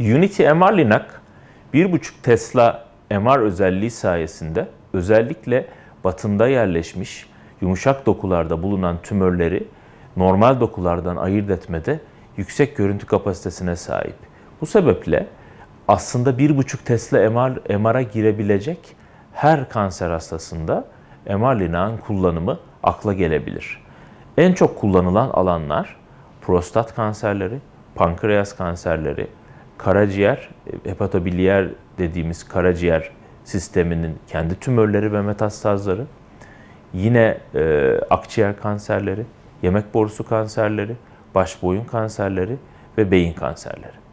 Unity MR Linac 1.5 Tesla MR özelliği sayesinde özellikle batında yerleşmiş yumuşak dokularda bulunan tümörleri normal dokulardan ayırt etmede yüksek görüntü kapasitesine sahip. Bu sebeple aslında 1.5 Tesla MR, MR'a girebilecek her kanser hastasında MR linağın kullanımı akla gelebilir. En çok kullanılan alanlar prostat kanserleri, pankreas kanserleri, karaciğer, e, hepatobiliyer dediğimiz karaciğer sisteminin kendi tümörleri ve metastazları, yine e, akciğer kanserleri, yemek borusu kanserleri, baş boyun kanserleri ve beyin kanserleri.